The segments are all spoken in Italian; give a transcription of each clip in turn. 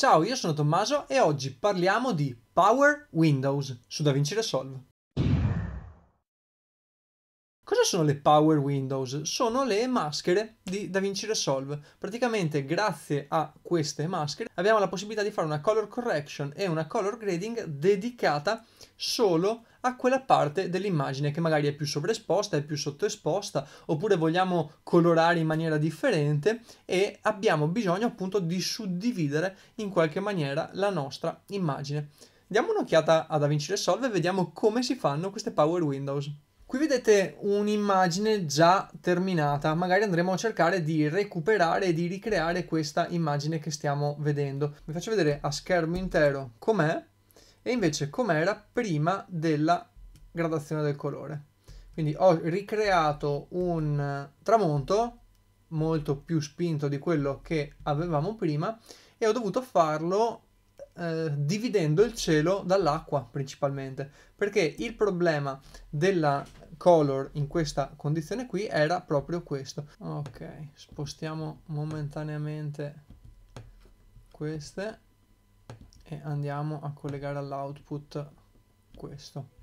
Ciao, io sono Tommaso e oggi parliamo di Power Windows su DaVinci Resolve. Cosa sono le Power Windows? Sono le maschere di DaVinci Resolve. Praticamente grazie a queste maschere abbiamo la possibilità di fare una color correction e una color grading dedicata solo a a quella parte dell'immagine che magari è più sovraesposta, è più sottoesposta, oppure vogliamo colorare in maniera differente e abbiamo bisogno appunto di suddividere in qualche maniera la nostra immagine. Diamo un'occhiata ad DaVinci Resolve e vediamo come si fanno queste Power Windows. Qui vedete un'immagine già terminata, magari andremo a cercare di recuperare e di ricreare questa immagine che stiamo vedendo. Vi faccio vedere a schermo intero com'è e invece com'era prima della gradazione del colore. Quindi ho ricreato un tramonto molto più spinto di quello che avevamo prima e ho dovuto farlo eh, dividendo il cielo dall'acqua principalmente perché il problema della color in questa condizione qui era proprio questo ok spostiamo momentaneamente queste e andiamo a collegare all'output questo.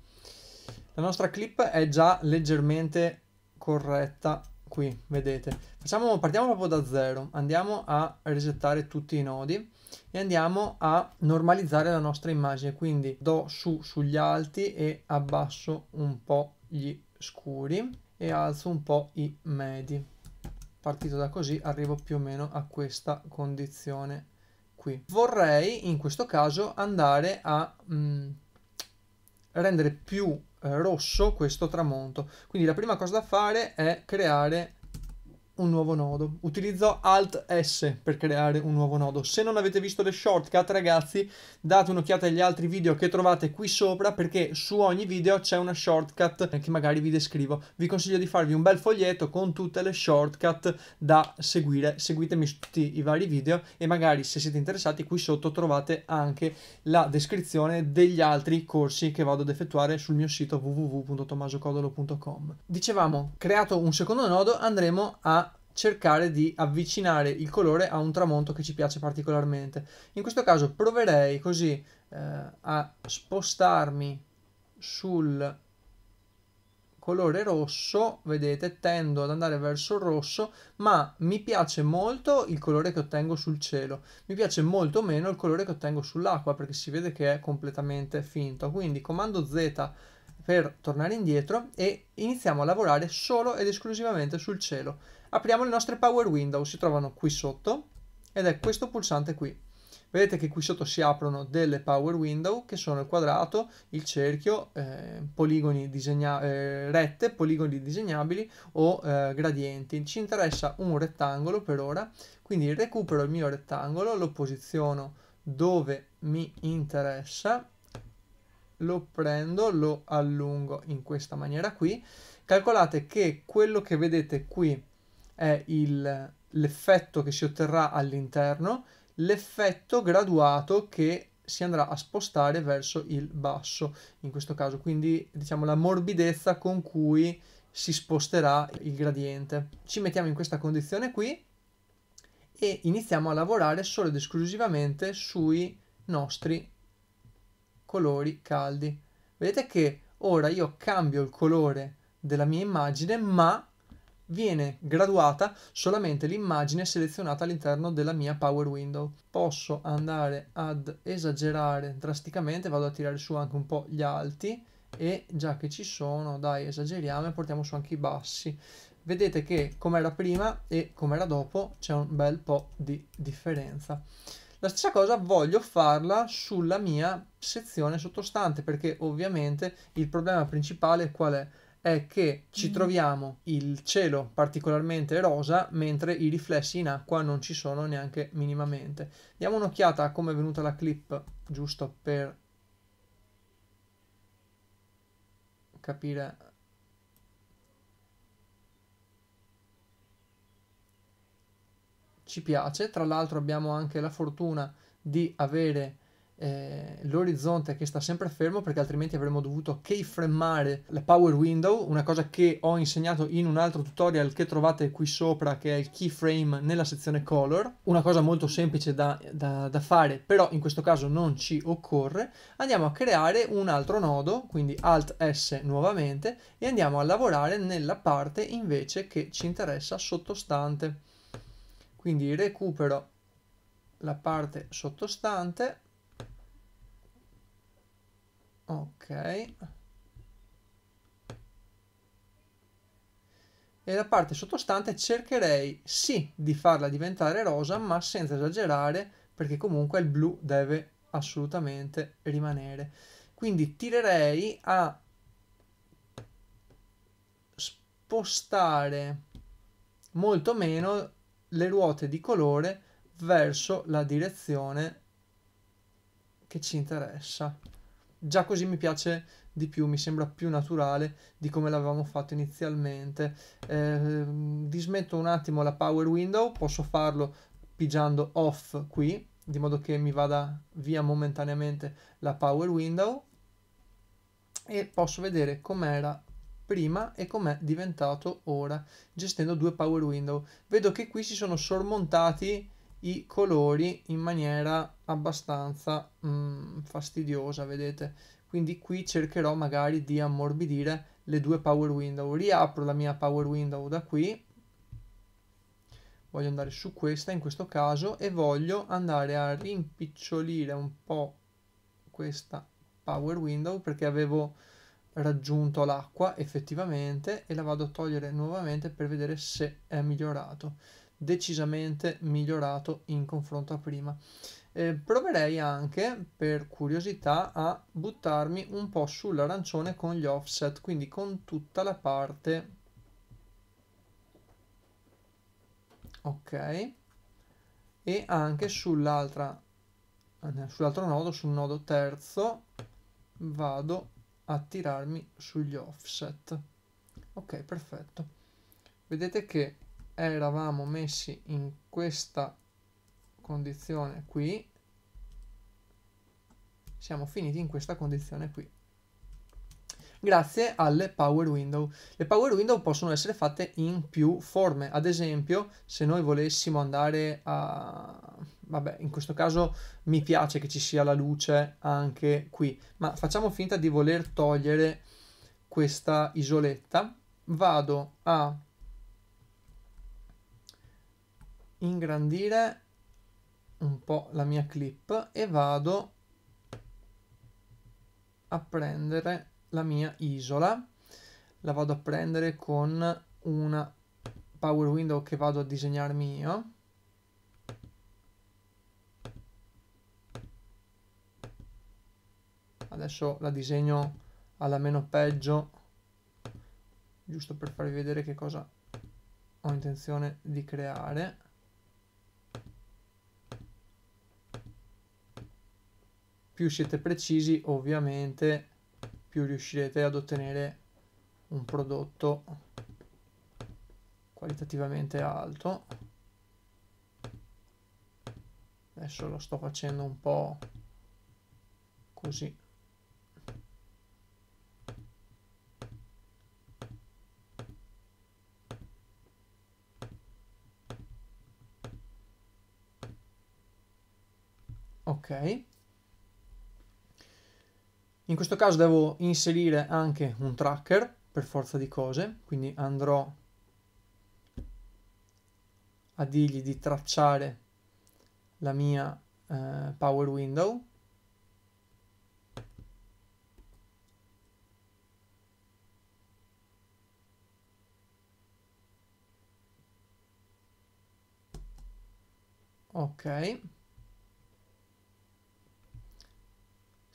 La nostra clip è già leggermente corretta qui, vedete. Facciamo, partiamo proprio da zero, andiamo a resettare tutti i nodi e andiamo a normalizzare la nostra immagine, quindi do su sugli alti e abbasso un po' gli scuri e alzo un po' i medi. Partito da così arrivo più o meno a questa condizione qui. Vorrei in questo caso andare a mh, mm, rendere più eh, rosso questo tramonto. Quindi la prima cosa da fare è creare un nuovo nodo. Utilizzo Alt S per creare un nuovo nodo. Se non avete visto le shortcut, ragazzi, date un'occhiata agli altri video che trovate qui sopra perché su ogni video c'è una shortcut che magari vi descrivo. Vi consiglio di farvi un bel foglietto con tutte le shortcut da seguire. Seguitemi su tutti i vari video e magari se siete interessati qui sotto trovate anche la descrizione degli altri corsi che vado ad effettuare sul mio sito www.tomasocodolo.com. Dicevamo, creato un secondo nodo, andremo a cercare di avvicinare il colore a un tramonto che ci piace particolarmente. In questo caso proverei così eh, a spostarmi sul colore rosso, vedete, tendo ad andare verso il rosso, ma mi piace molto il colore che ottengo sul cielo, mi piace molto meno il colore che ottengo sull'acqua perché si vede che è completamente finto. Quindi comando Z per tornare indietro e iniziamo a lavorare solo ed esclusivamente sul cielo. Apriamo le nostre power window, si trovano qui sotto ed è questo pulsante qui. Vedete che qui sotto si aprono delle power window che sono il quadrato, il cerchio, eh, poligoni eh, rette, poligoni disegnabili o eh, gradienti. Ci interessa un rettangolo per ora, quindi recupero il mio rettangolo, lo posiziono dove mi interessa lo prendo, lo allungo in questa maniera qui. Calcolate che quello che vedete qui è il, l'effetto che si otterrà all'interno, l'effetto graduato che si andrà a spostare verso il basso in questo caso, quindi diciamo la morbidezza con cui si sposterà il gradiente. Ci mettiamo in questa condizione qui e iniziamo a lavorare solo ed esclusivamente sui nostri colori caldi. Vedete che ora io cambio il colore della mia immagine, ma viene graduata solamente l'immagine selezionata all'interno della mia Power Window. Posso andare ad esagerare drasticamente, vado a tirare su anche un po' gli alti e già che ci sono, dai, esageriamo e portiamo su anche i bassi. Vedete che come era prima e come era dopo c'è un bel po' di differenza. La stessa cosa voglio farla sulla mia sezione sottostante perché ovviamente il problema principale qual è? È che ci mm. troviamo il cielo particolarmente rosa mentre i riflessi in acqua non ci sono neanche minimamente. Diamo un'occhiata a come è venuta la clip giusto per capire ci piace, tra l'altro abbiamo anche la fortuna di avere eh, l'orizzonte che sta sempre fermo perché altrimenti avremmo dovuto keyframeare la power window, una cosa che ho insegnato in un altro tutorial che trovate qui sopra che è il keyframe nella sezione color, una cosa molto semplice da, da, da fare però in questo caso non ci occorre, andiamo a creare un altro nodo, quindi alt S nuovamente e andiamo a lavorare nella parte invece che ci interessa sottostante quindi recupero la parte sottostante ok e la parte sottostante cercherei sì di farla diventare rosa ma senza esagerare perché comunque il blu deve assolutamente rimanere quindi tirerei a spostare molto meno le ruote di colore verso la direzione che ci interessa. Già così mi piace di più, mi sembra più naturale di come l'avevamo fatto inizialmente. Eh, dismetto un attimo la power window, posso farlo pigiando off qui, di modo che mi vada via momentaneamente la power window e posso vedere com'era prima e com'è diventato ora gestendo due power window. Vedo che qui si sono sormontati i colori in maniera abbastanza mm, fastidiosa, vedete? Quindi qui cercherò magari di ammorbidire le due power window. Riapro la mia power window da qui, voglio andare su questa in questo caso e voglio andare a rimpicciolire un po' questa power window perché avevo raggiunto l'acqua effettivamente e la vado a togliere nuovamente per vedere se è migliorato decisamente migliorato in confronto a prima eh, proverei anche per curiosità a buttarmi un po' sull'arancione con gli offset quindi con tutta la parte ok e anche sull'altra eh, sull'altro nodo sul nodo terzo vado a tirarmi sugli offset ok perfetto vedete che eravamo messi in questa condizione qui siamo finiti in questa condizione qui grazie alle Power Window. Le Power Window possono essere fatte in più forme, ad esempio se noi volessimo andare a... vabbè, in questo caso mi piace che ci sia la luce anche qui, ma facciamo finta di voler togliere questa isoletta, vado a ingrandire un po' la mia clip e vado a prendere la mia isola la vado a prendere con una power window che vado a disegnarmi io adesso la disegno alla meno peggio giusto per farvi vedere che cosa ho intenzione di creare più siete precisi ovviamente più riuscirete ad ottenere un prodotto qualitativamente alto. Adesso lo sto facendo un po' così. Ok. In questo caso devo inserire anche un tracker per forza di cose, quindi andrò a dirgli di tracciare la mia eh, power window ok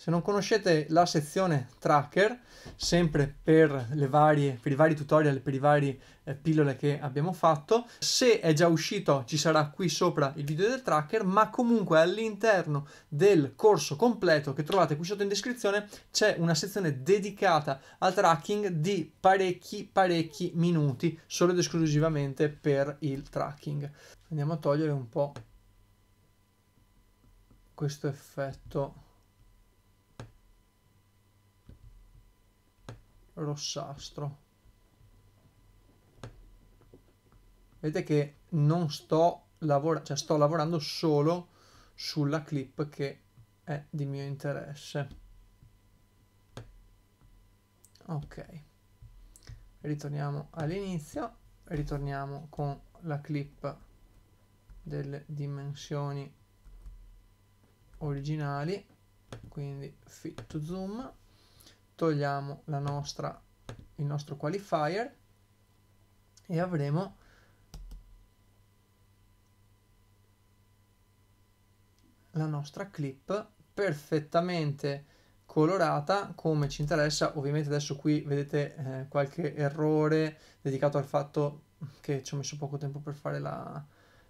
Se non conoscete la sezione tracker, sempre per, varie, per i vari tutorial, per i vari eh, pillole che abbiamo fatto, se è già uscito ci sarà qui sopra il video del tracker, ma comunque all'interno del corso completo che trovate qui sotto in descrizione c'è una sezione dedicata al tracking di parecchi parecchi minuti, solo ed esclusivamente per il tracking. Andiamo a togliere un po' questo effetto rossastro vedete che non sto lavorando cioè sto lavorando solo sulla clip che è di mio interesse ok ritorniamo all'inizio ritorniamo con la clip delle dimensioni originali quindi fit to zoom togliamo la nostra, il nostro qualifier e avremo la nostra clip perfettamente colorata come ci interessa ovviamente adesso qui vedete eh, qualche errore dedicato al fatto che ci ho messo poco tempo per fare la,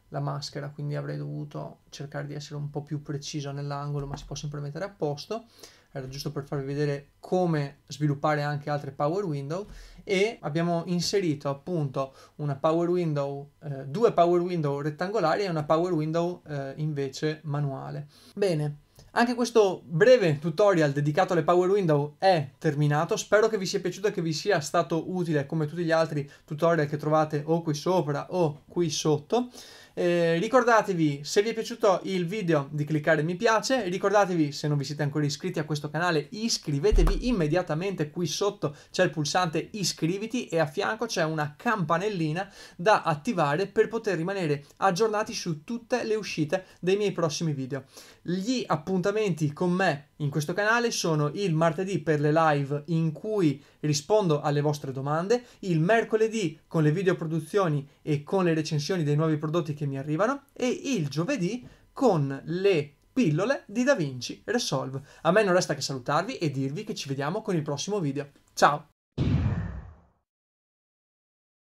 la maschera quindi avrei dovuto cercare di essere un po' più precisa nell'angolo ma si può sempre mettere a posto era giusto per farvi vedere come sviluppare anche altre power window e abbiamo inserito appunto una power window, eh, due power window rettangolari e una power window eh, invece manuale. Bene, anche questo breve tutorial dedicato alle Power Window è terminato, spero che vi sia piaciuto e che vi sia stato utile come tutti gli altri tutorial che trovate o qui sopra o qui sotto. Eh, ricordatevi se vi è piaciuto il video di cliccare mi piace, ricordatevi se non vi siete ancora iscritti a questo canale iscrivetevi immediatamente qui sotto c'è il pulsante iscriviti e a fianco c'è una campanellina da attivare per poter rimanere aggiornati su tutte le uscite dei miei prossimi video. Gli appuntamenti con me in questo canale sono il martedì per le live in cui rispondo alle vostre domande, il mercoledì con le videoproduzioni e con le recensioni dei nuovi prodotti che mi arrivano e il giovedì con le pillole di DaVinci Resolve. A me non resta che salutarvi e dirvi che ci vediamo con il prossimo video. Ciao!